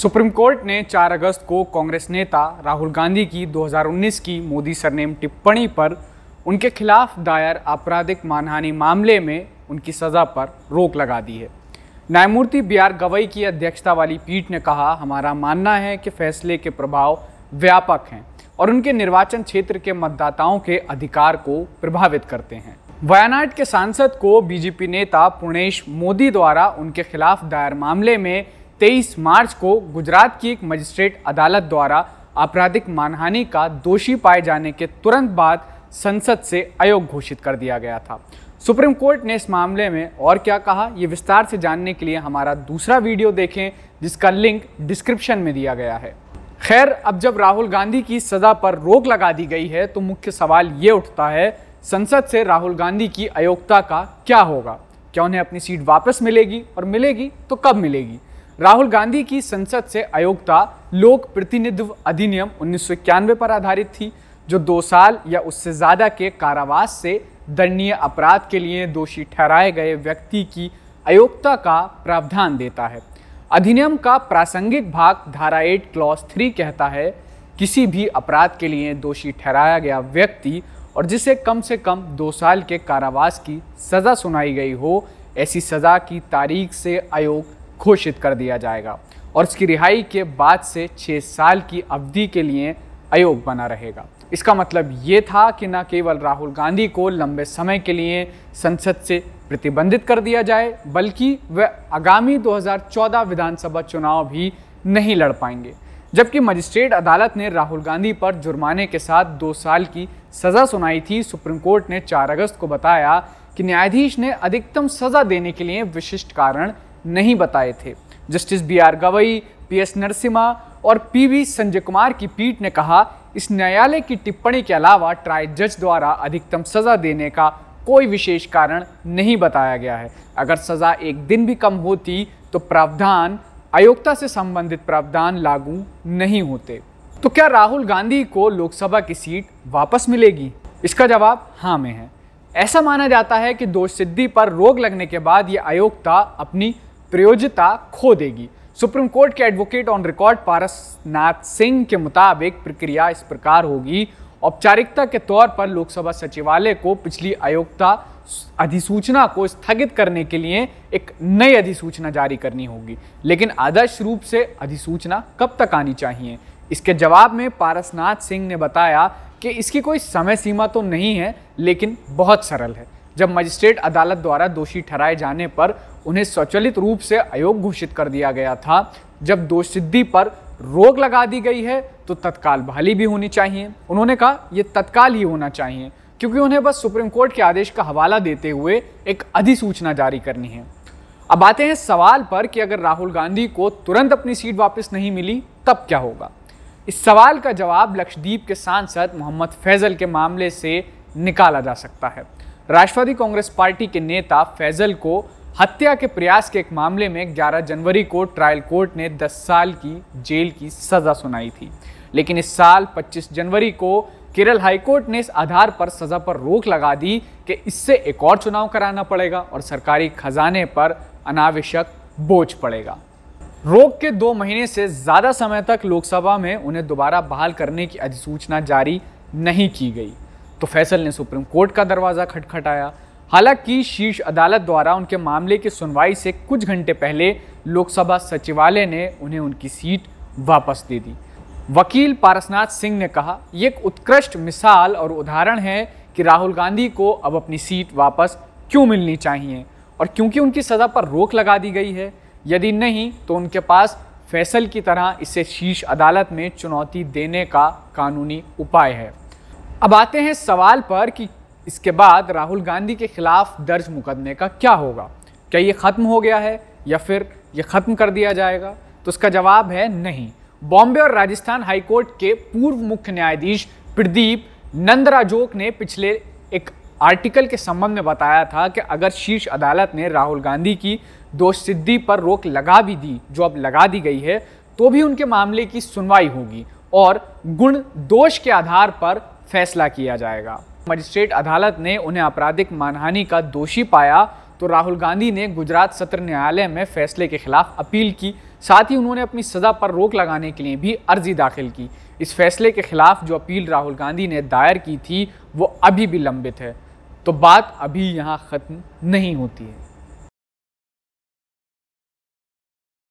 supreme court ने 4 अगस्त को कांग्रेस नेता राहुल गांधी की 2019 की मोदी सरनेम टिप्पणी पर उनके खिलाफ दायर आपराधिक मानहानि मामले में उनकी सज़ा पर रोक लगा दी है न्यायमूर्ति बी आर गवई की अध्यक्षता वाली पीठ ने कहा हमारा मानना है कि फैसले के प्रभाव व्यापक हैं और उनके निर्वाचन क्षेत्र के मतदाताओं के अधिकार को प्रभावित करते हैं वायनाड के सांसद को बीजेपी नेता पुणेश मोदी द्वारा उनके खिलाफ दायर मामले में 23 मार्च को गुजरात की एक मजिस्ट्रेट अदालत द्वारा आपराधिक मानहानि का दोषी पाए जाने के तुरंत बाद संसद से अयोग घोषित कर दिया गया था सुप्रीम कोर्ट ने इस मामले में और क्या कहा ये विस्तार से जानने के लिए हमारा दूसरा वीडियो देखें जिसका लिंक डिस्क्रिप्शन में दिया गया है खैर अब जब राहुल गांधी की सजा पर रोक लगा दी गई है तो मुख्य सवाल ये उठता है संसद से राहुल गांधी की अयोग्यता का क्या होगा क्या उन्हें अपनी सीट वापस मिलेगी और मिलेगी तो कब मिलेगी राहुल गांधी की संसद से अयोग्यता लोक प्रतिनिधित्व अधिनियम उन्नीस पर आधारित थी जो दो साल या उससे ज़्यादा के कारावास से दंडनीय अपराध के लिए दोषी ठहराए गए व्यक्ति की अयोग्यता का प्रावधान देता है अधिनियम का प्रासंगिक भाग धारा एट क्लॉस थ्री कहता है किसी भी अपराध के लिए दोषी ठहराया गया व्यक्ति और जिसे कम से कम दो साल के कारावास की सज़ा सुनाई गई हो ऐसी सज़ा की तारीख से आयोग घोषित कर दिया जाएगा और इसकी रिहाई के बाद से छः साल की अवधि के लिए आयोग बना रहेगा इसका मतलब ये था कि न केवल राहुल गांधी को लंबे समय के लिए संसद से प्रतिबंधित कर दिया जाए बल्कि वह आगामी 2014 विधानसभा चुनाव भी नहीं लड़ पाएंगे जबकि मजिस्ट्रेट अदालत ने राहुल गांधी पर जुर्माने के साथ दो साल की सज़ा सुनाई थी सुप्रीम कोर्ट ने 4 अगस्त को बताया कि न्यायाधीश ने अधिकतम सज़ा देने के लिए विशिष्ट कारण नहीं बताए थे justice B R Gavai P S Narasimha और पी वी संजय कुमार की पीठ ने कहा इस न्यायालय की टिप्पणी के अलावा ट्रायल जज द्वारा अधिकतम सज़ा देने का कोई विशेष कारण नहीं बताया गया है अगर सज़ा एक दिन भी कम होती तो प्रावधान अयोग्यता से संबंधित प्रावधान लागू नहीं होते तो क्या राहुल गांधी को लोकसभा की सीट वापस मिलेगी इसका जवाब हाँ में है ऐसा माना जाता है कि दोष सिद्धि पर रोक लगने के बाद ये अयोग्यता अपनी प्रयोजिता खो देगी सुप्रीम कोर्ट के advocate on record Paras Nath Singh के मुताबिक प्रक्रिया इस प्रकार होगी औपचारिकता के तौर पर लोकसभा सचिवालय को पिछली आयोगता अधिसूचना को स्थगित करने के लिए एक नई अधिसूचना जारी करनी होगी लेकिन आदर्श रूप से अधिसूचना कब तक आनी चाहिए इसके जवाब में पारसनाथ सिंह ने बताया कि इसकी कोई समय सीमा तो नहीं है लेकिन बहुत सरल है जब मजिस्ट्रेट अदालत द्वारा दोषी ठहराए जाने पर उन्हें स्वचालित रूप से अयोग घोषित कर दिया गया था जब दोष सिद्धि पर रोक लगा दी गई है तो तत्काल बहाली भी होनी चाहिए उन्होंने कहा यह तत्काल ही होना चाहिए क्योंकि उन्हें बस सुप्रीम कोर्ट के आदेश का हवाला देते हुए एक अधिसूचना जारी करनी है अब आते हैं सवाल पर कि अगर राहुल गांधी को तुरंत अपनी सीट वापस नहीं मिली तब क्या होगा इस सवाल का जवाब लक्षदीप के सांसद मोहम्मद फैजल के मामले से निकाला जा सकता है राष्ट्रवादी कांग्रेस पार्टी के नेता फैजल को हत्या के प्रयास के एक मामले में 11 जनवरी को ट्रायल कोर्ट ने 10 साल की जेल की सज़ा सुनाई थी लेकिन इस साल 25 जनवरी को केरल हाईकोर्ट ने इस आधार पर सज़ा पर रोक लगा दी कि इससे एक और चुनाव कराना पड़ेगा और सरकारी खजाने पर अनावश्यक बोझ पड़ेगा रोक के दो महीने से ज़्यादा समय तक लोकसभा में उन्हें दोबारा बहाल करने की अधिसूचना जारी नहीं की गई तो फैसल ने सुप्रीम कोर्ट का दरवाज़ा खटखटाया हालांकि शीर्ष अदालत द्वारा उनके मामले की सुनवाई से कुछ घंटे पहले लोकसभा सचिवालय ने उन्हें उनकी सीट वापस दे दी वकील पारसनाथ सिंह ने कहा यह एक उत्कृष्ट मिसाल और उदाहरण है कि राहुल गांधी को अब अपनी सीट वापस क्यों मिलनी चाहिए और क्योंकि उनकी सज़ा पर रोक लगा दी गई है यदि नहीं तो उनके पास फैसल की तरह इसे शीर्ष अदालत में चुनौती देने का कानूनी उपाय है अब आते हैं सवाल पर कि इसके बाद राहुल गांधी के खिलाफ दर्ज मुकदमे का क्या होगा क्या ये ख़त्म हो गया है या फिर ये ख़त्म कर दिया जाएगा तो उसका जवाब है नहीं बॉम्बे और राजस्थान हाईकोर्ट के पूर्व मुख्य न्यायाधीश प्रदीप नंदराजोक ने पिछले एक आर्टिकल के संबंध में बताया था कि अगर शीर्ष अदालत ने राहुल गांधी की दोष सिद्धि पर रोक लगा भी दी जो अब लगा दी गई है तो भी उनके मामले की सुनवाई होगी और गुण दोष के आधार पर फैसला किया जाएगा मजिस्ट्रेट अदालत ने उन्हें आपराधिक मानहानि का दोषी पाया तो राहुल गांधी ने गुजरात सत्र न्यायालय में फैसले के खिलाफ अपील की साथ ही उन्होंने अपनी सज़ा पर रोक लगाने के लिए भी अर्जी दाखिल की इस फैसले के खिलाफ जो अपील राहुल गांधी ने दायर की थी वो अभी भी लंबित है तो बात अभी यहाँ ख़त्म नहीं होती है